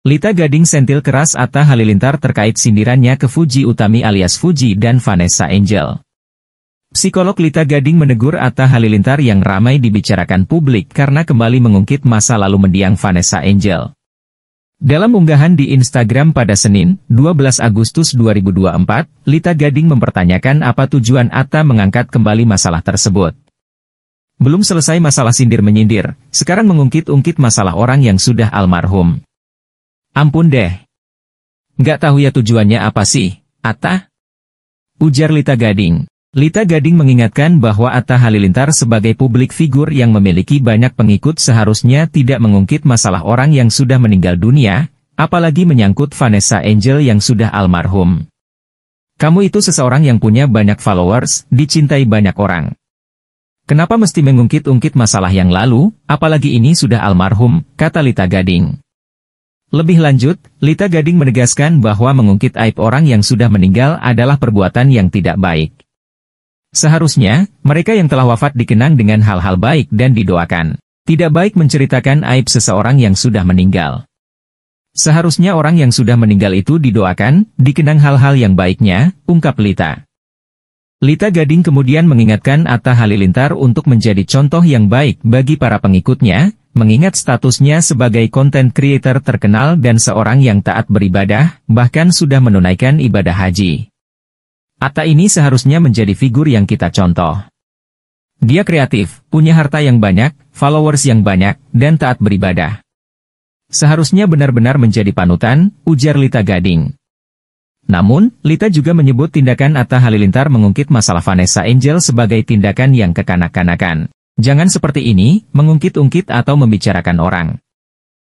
Lita Gading sentil keras Atta Halilintar terkait sindirannya ke Fuji Utami alias Fuji dan Vanessa Angel. Psikolog Lita Gading menegur Atta Halilintar yang ramai dibicarakan publik karena kembali mengungkit masa lalu mendiang Vanessa Angel. Dalam unggahan di Instagram pada Senin, 12 Agustus 2024, Lita Gading mempertanyakan apa tujuan Atta mengangkat kembali masalah tersebut. Belum selesai masalah sindir-menyindir, sekarang mengungkit-ungkit masalah orang yang sudah almarhum. Ampun deh. Gak tahu ya tujuannya apa sih, Atta? Ujar Lita Gading. Lita Gading mengingatkan bahwa Atta Halilintar sebagai publik figur yang memiliki banyak pengikut seharusnya tidak mengungkit masalah orang yang sudah meninggal dunia, apalagi menyangkut Vanessa Angel yang sudah almarhum. Kamu itu seseorang yang punya banyak followers, dicintai banyak orang. Kenapa mesti mengungkit-ungkit masalah yang lalu, apalagi ini sudah almarhum, kata Lita Gading. Lebih lanjut, Lita Gading menegaskan bahwa mengungkit aib orang yang sudah meninggal adalah perbuatan yang tidak baik. Seharusnya, mereka yang telah wafat dikenang dengan hal-hal baik dan didoakan. Tidak baik menceritakan aib seseorang yang sudah meninggal. Seharusnya orang yang sudah meninggal itu didoakan, dikenang hal-hal yang baiknya, ungkap Lita. Lita Gading kemudian mengingatkan Atta Halilintar untuk menjadi contoh yang baik bagi para pengikutnya, Mengingat statusnya sebagai konten creator terkenal dan seorang yang taat beribadah, bahkan sudah menunaikan ibadah haji. Atta ini seharusnya menjadi figur yang kita contoh. Dia kreatif, punya harta yang banyak, followers yang banyak, dan taat beribadah. Seharusnya benar-benar menjadi panutan, ujar Lita Gading. Namun, Lita juga menyebut tindakan Atta Halilintar mengungkit masalah Vanessa Angel sebagai tindakan yang kekanak-kanakan. Jangan seperti ini, mengungkit-ungkit atau membicarakan orang.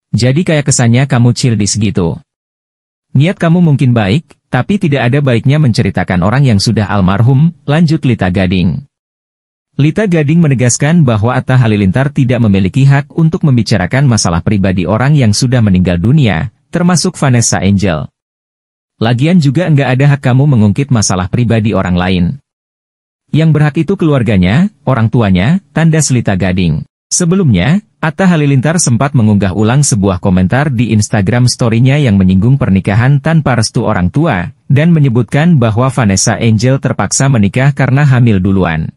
Jadi kayak kesannya kamu cirdis gitu. Niat kamu mungkin baik, tapi tidak ada baiknya menceritakan orang yang sudah almarhum, lanjut Lita Gading. Lita Gading menegaskan bahwa Atta Halilintar tidak memiliki hak untuk membicarakan masalah pribadi orang yang sudah meninggal dunia, termasuk Vanessa Angel. Lagian juga enggak ada hak kamu mengungkit masalah pribadi orang lain. Yang berhak itu keluarganya, orang tuanya, tanda Selita Gading. Sebelumnya, Atta Halilintar sempat mengunggah ulang sebuah komentar di Instagram story-nya yang menyinggung pernikahan tanpa restu orang tua, dan menyebutkan bahwa Vanessa Angel terpaksa menikah karena hamil duluan.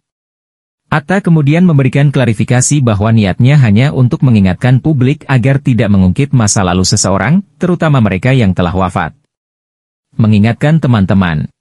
Atta kemudian memberikan klarifikasi bahwa niatnya hanya untuk mengingatkan publik agar tidak mengungkit masa lalu seseorang, terutama mereka yang telah wafat. Mengingatkan teman-teman,